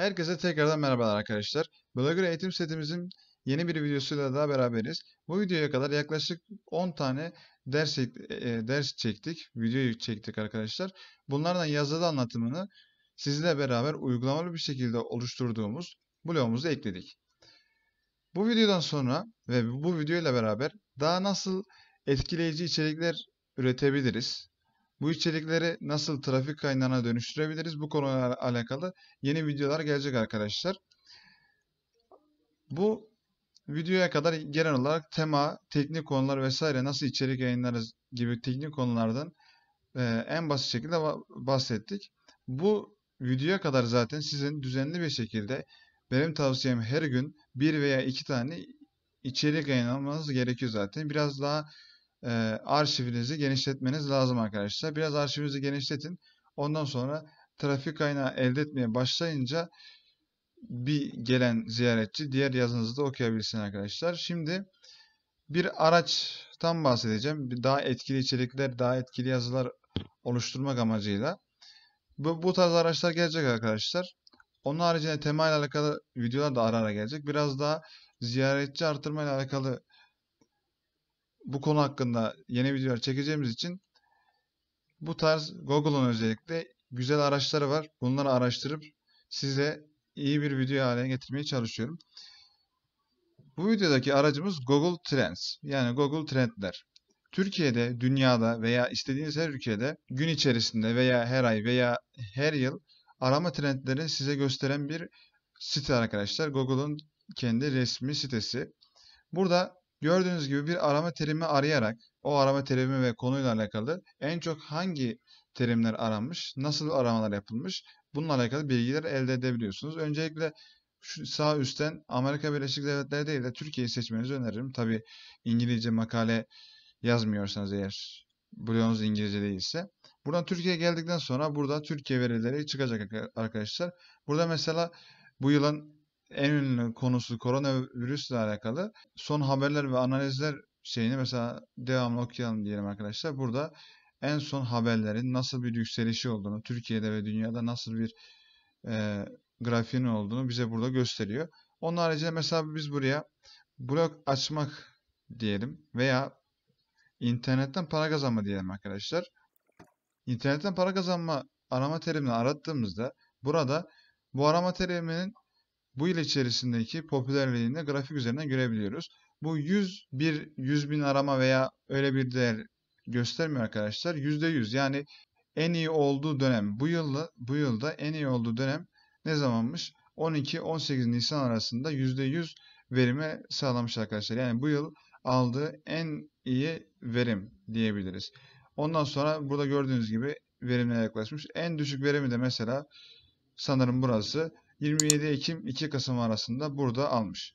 Herkese tekrardan merhabalar arkadaşlar. Blogger eğitim setimizin yeni bir videosuyla daha beraberiz. Bu videoya kadar yaklaşık 10 tane ders e, e, ders çektik, videoyu çektik arkadaşlar. Bunlardan yazılı anlatımını sizle beraber uygulamalı bir şekilde oluşturduğumuz blogumuza ekledik. Bu videodan sonra ve bu videoyla beraber daha nasıl etkileyici içerikler üretebiliriz? Bu içerikleri nasıl trafik kaynağına dönüştürebiliriz? Bu konuyla alakalı yeni videolar gelecek arkadaşlar. Bu videoya kadar genel olarak tema, teknik konular vesaire nasıl içerik yayınlarız gibi teknik konulardan e, en basit şekilde bahsettik. Bu videoya kadar zaten sizin düzenli bir şekilde benim tavsiyem her gün bir veya iki tane içerik yayınlamanız gerekiyor zaten. Biraz daha e, arşivinizi genişletmeniz lazım arkadaşlar. Biraz arşivinizi genişletin. Ondan sonra trafik kaynağı elde etmeye başlayınca bir gelen ziyaretçi diğer yazınızı da okuyabilirsin arkadaşlar. Şimdi bir araçtan bahsedeceğim. Daha etkili içerikler, daha etkili yazılar oluşturmak amacıyla. Bu, bu tarz araçlar gelecek arkadaşlar. Onun haricinde tema ile alakalı videolar da ara ara gelecek. Biraz daha ziyaretçi artırma ile alakalı bu konu hakkında yeni videolar çekeceğimiz için bu tarz Google'un özellikle güzel araçları var. Bunları araştırıp size iyi bir video haline getirmeye çalışıyorum. Bu videodaki aracımız Google Trends. Yani Google Trendler. Türkiye'de, dünyada veya istediğiniz her ülkede gün içerisinde veya her ay veya her yıl arama trendlerini size gösteren bir site arkadaşlar. Google'un kendi resmi sitesi. Burada Gördüğünüz gibi bir arama terimi arayarak o arama terimi ve konuyla alakalı en çok hangi terimler aranmış, nasıl aramalar yapılmış bununla alakalı bilgiler elde edebiliyorsunuz. Öncelikle şu sağ üstten Amerika Birleşik Devletleri değil de Türkiye'yi seçmenizi öneririm. Tabi İngilizce makale yazmıyorsanız eğer blogunuz İngilizce değilse. Buradan Türkiye'ye geldikten sonra burada Türkiye verileri çıkacak arkadaşlar. Burada mesela bu yılın en ünlü konusu koronavirüsle alakalı son haberler ve analizler şeyini mesela devamlı okuyalım diyelim arkadaşlar. Burada en son haberlerin nasıl bir yükselişi olduğunu, Türkiye'de ve dünyada nasıl bir e, grafiğin olduğunu bize burada gösteriyor. Onun haricinde mesela biz buraya blog açmak diyelim veya internetten para kazanma diyelim arkadaşlar. İnternetten para kazanma arama terimini arattığımızda burada bu arama teriminin bu yıl içerisindeki popülerliğini de grafik üzerinden görebiliyoruz. Bu 100 bir 100 bin arama veya öyle bir değer göstermiyor arkadaşlar. %100 yani en iyi olduğu dönem bu yılda bu yılda en iyi olduğu dönem ne zamanmış? 12-18 Nisan arasında %100 verime sağlamış arkadaşlar. Yani bu yıl aldığı en iyi verim diyebiliriz. Ondan sonra burada gördüğünüz gibi verimlere yaklaşmış. En düşük verimi de mesela sanırım burası 27 Ekim 2 Kasım arasında burada almış.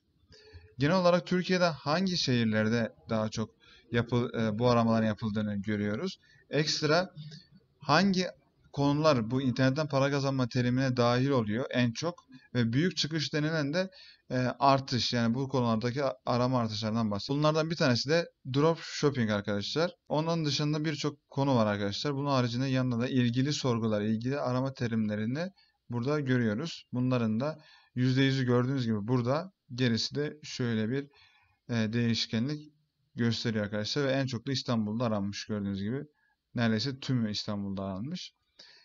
Genel olarak Türkiye'de hangi şehirlerde daha çok yapı, e, bu aramalar yapıldığını görüyoruz. Ekstra hangi konular bu internetten para kazanma terimine dahil oluyor en çok ve büyük çıkış denilen de e, artış yani bu konulardaki arama artışlarından bahsediyor. Bunlardan bir tanesi de drop shopping arkadaşlar. Onun dışında birçok konu var arkadaşlar. Bunun haricinde yanında da ilgili sorgular, ilgili arama terimlerini burada görüyoruz. Bunların da %100'ü gördüğünüz gibi burada gerisi de şöyle bir e, değişkenlik gösteriyor arkadaşlar. Ve en çok da İstanbul'da aranmış gördüğünüz gibi. Neredeyse tümü İstanbul'da aranmış.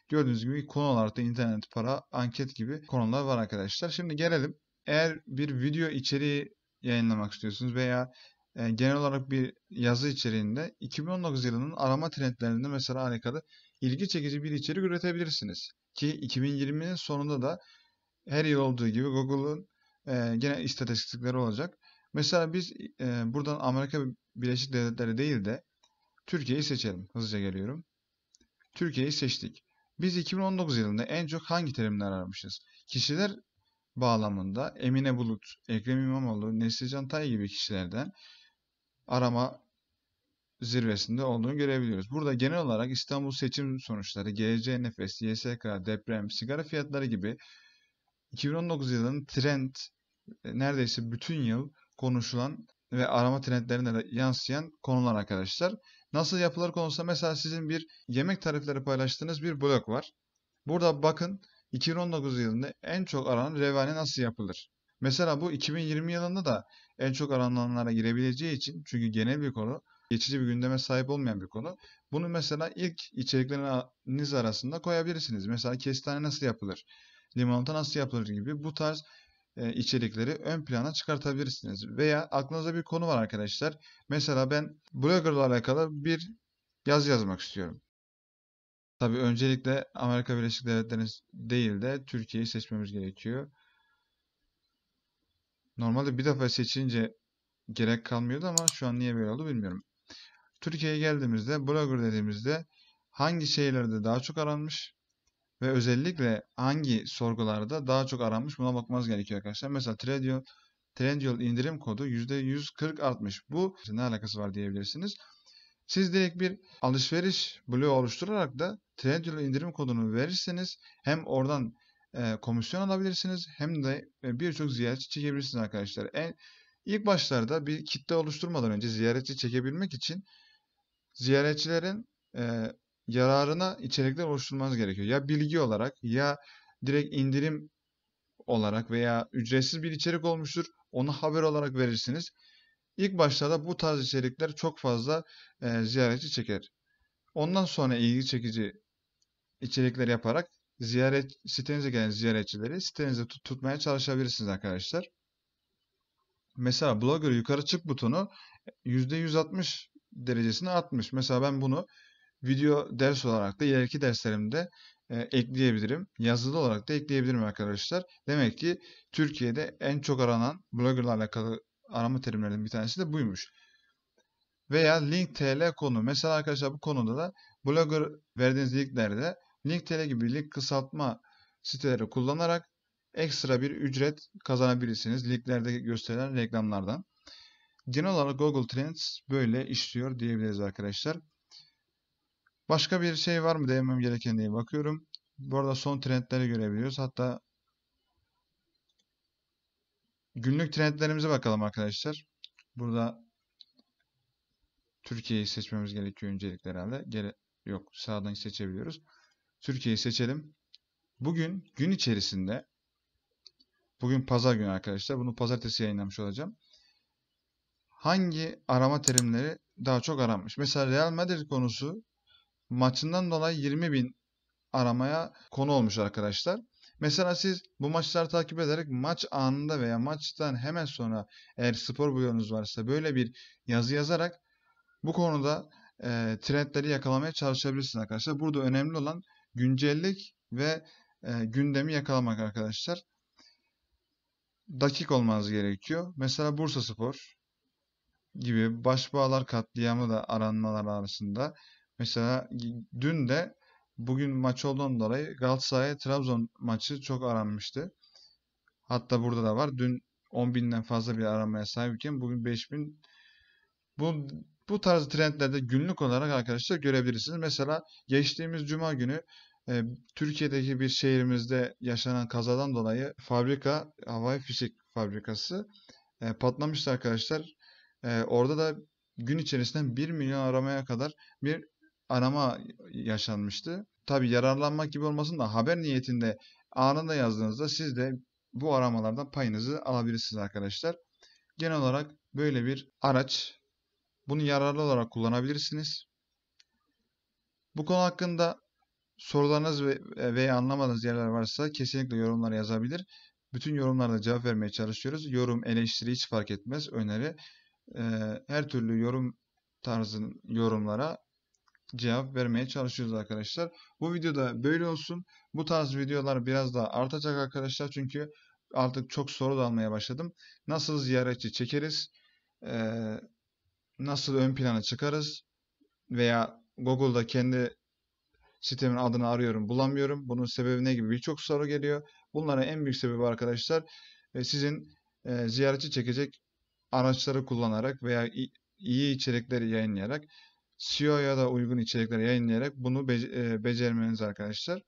Gördüğünüz gibi konularda internet, para, anket gibi konular var arkadaşlar. Şimdi gelelim. Eğer bir video içeriği yayınlamak istiyorsunuz veya e, genel olarak bir yazı içeriğinde 2019 yılının arama trendlerinde mesela alakalı ilgi çekici bir içerik üretebilirsiniz ki 2020'nin sonunda da her yıl olduğu gibi Google'ın e, gene istatistikleri olacak. Mesela biz e, buradan Amerika Birleşik Devletleri değil de Türkiye'yi seçelim. Hızlıca geliyorum. Türkiye'yi seçtik. Biz 2019 yılında en çok hangi terimler aramışız? Kişiler bağlamında Emine Bulut, Ekrem İmamoğlu, Neslihan Tay gibi kişilerden arama zirvesinde olduğunu görebiliyoruz. Burada genel olarak İstanbul seçim sonuçları, geleceğe nefes, YSK, deprem, sigara fiyatları gibi 2019 yılının trend e, neredeyse bütün yıl konuşulan ve arama trendlerine de yansıyan konular arkadaşlar. Nasıl yapılır konusunda mesela sizin bir yemek tarifleri paylaştığınız bir blog var. Burada bakın 2019 yılında en çok aranan revani nasıl yapılır? Mesela bu 2020 yılında da en çok arananlara girebileceği için çünkü genel bir konu geçici bir gündeme sahip olmayan bir konu. Bunu mesela ilk içerikleriniz arasında koyabilirsiniz. Mesela kestane nasıl yapılır, limonata nasıl yapılır gibi bu tarz e, içerikleri ön plana çıkartabilirsiniz. Veya aklınızda bir konu var arkadaşlar. Mesela ben bloggerla alakalı bir yazı yazmak istiyorum. Tabi öncelikle Amerika Birleşik Devletleri değil de Türkiye'yi seçmemiz gerekiyor. Normalde bir defa seçince gerek kalmıyordu ama şu an niye böyle oldu bilmiyorum. Türkiye'ye geldiğimizde blogger dediğimizde hangi şeylerde daha çok aranmış ve özellikle hangi sorgularda daha çok aranmış buna bakmanız gerekiyor arkadaşlar. Mesela Trendyol, Trendyol indirim kodu %140 artmış. Bu ne alakası var diyebilirsiniz. Siz direkt bir alışveriş bloğu oluşturarak da Trendyol indirim kodunu verirseniz hem oradan e, komisyon alabilirsiniz hem de e, birçok ziyaretçi çekebilirsiniz arkadaşlar. En, ilk başlarda bir kitle oluşturmadan önce ziyaretçi çekebilmek için ziyaretçilerin e, yararına içerikler oluşturmanız gerekiyor. Ya bilgi olarak ya direkt indirim olarak veya ücretsiz bir içerik olmuştur. Onu haber olarak verirsiniz. İlk başlarda bu tarz içerikler çok fazla e, ziyaretçi çeker. Ondan sonra ilgi çekici içerikler yaparak ziyaret sitenize gelen ziyaretçileri sitenize tut, tutmaya çalışabilirsiniz arkadaşlar. Mesela Blogger yukarı çık butonu %160 e, derecesine atmış. Mesela ben bunu video ders olarak da ileriki derslerimde e, ekleyebilirim. Yazılı olarak da ekleyebilirim arkadaşlar. Demek ki Türkiye'de en çok aranan bloggerla alakalı arama terimlerinden bir tanesi de buymuş. Veya link TL konu. Mesela arkadaşlar bu konuda da blogger verdiğiniz linklerde link TL gibi link kısaltma siteleri kullanarak ekstra bir ücret kazanabilirsiniz linklerde gösterilen reklamlardan. Genel olarak Google Trends böyle işliyor diyebiliriz arkadaşlar. Başka bir şey var mı değinmem gereken diye bakıyorum. Bu arada son trendleri görebiliyoruz. Hatta günlük trendlerimize bakalım arkadaşlar. Burada Türkiye'yi seçmemiz gerekiyor öncelikle herhalde. Gere Yok sağdan seçebiliyoruz. Türkiye'yi seçelim. Bugün gün içerisinde bugün pazar günü arkadaşlar. Bunu pazartesi yayınlamış olacağım hangi arama terimleri daha çok aranmış. Mesela Real Madrid konusu maçından dolayı 20 bin aramaya konu olmuş arkadaşlar. Mesela siz bu maçları takip ederek maç anında veya maçtan hemen sonra eğer spor blogunuz varsa böyle bir yazı yazarak bu konuda e, trendleri yakalamaya çalışabilirsiniz arkadaşlar. Burada önemli olan güncellik ve e, gündemi yakalamak arkadaşlar. Dakik olmanız gerekiyor. Mesela Bursa Spor, gibi başbağalar katliamı da aranmalar arasında. Mesela dün de bugün maç olduğundan dolayı Galatasaray Trabzon maçı çok aranmıştı. Hatta burada da var. Dün 10 binden fazla bir aramaya sahipken bugün 5 bin. Bu, bu tarz trendlerde günlük olarak arkadaşlar görebilirsiniz. Mesela geçtiğimiz cuma günü e, Türkiye'deki bir şehrimizde yaşanan kazadan dolayı fabrika, havai fişek fabrikası e, patlamıştı arkadaşlar. E, orada da gün içerisinde 1 milyon aramaya kadar bir arama yaşanmıştı. Tabi yararlanmak gibi olmasın da haber niyetinde anında yazdığınızda siz de bu aramalardan payınızı alabilirsiniz arkadaşlar. Genel olarak böyle bir araç. Bunu yararlı olarak kullanabilirsiniz. Bu konu hakkında sorularınız veya anlamadığınız yerler varsa kesinlikle yorumlara yazabilir. Bütün yorumlarda cevap vermeye çalışıyoruz. Yorum, eleştiri hiç fark etmez. Öneri e, her türlü yorum tarzın yorumlara cevap vermeye çalışıyoruz arkadaşlar. Bu videoda böyle olsun. Bu tarz videolar biraz daha artacak arkadaşlar. Çünkü artık çok soru da almaya başladım. Nasıl ziyaretçi çekeriz? Ee, nasıl ön plana çıkarız? Veya Google'da kendi sitemin adını arıyorum bulamıyorum. Bunun sebebi ne gibi birçok soru geliyor. Bunların en büyük sebebi arkadaşlar e, sizin e, ziyaretçi çekecek araçları kullanarak veya iyi içerikleri yayınlayarak SEO ya da uygun içerikleri yayınlayarak bunu e, becermeniz arkadaşlar.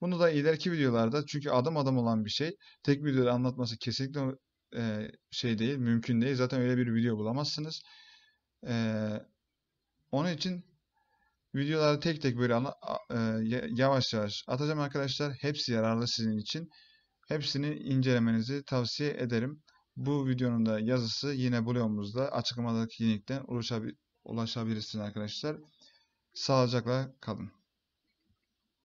Bunu da ileriki videolarda çünkü adım adım olan bir şey. Tek videoda anlatması kesinlikle e, şey değil, mümkün değil. Zaten öyle bir video bulamazsınız. E, onun için videoları tek tek böyle yavaş yavaş atacağım arkadaşlar. Hepsi yararlı sizin için. Hepsini incelemenizi tavsiye ederim. Bu videonun da yazısı yine blogumuzda açıklamadaki linkten ulaşabilirsiniz arkadaşlar. Sağlıcakla kalın.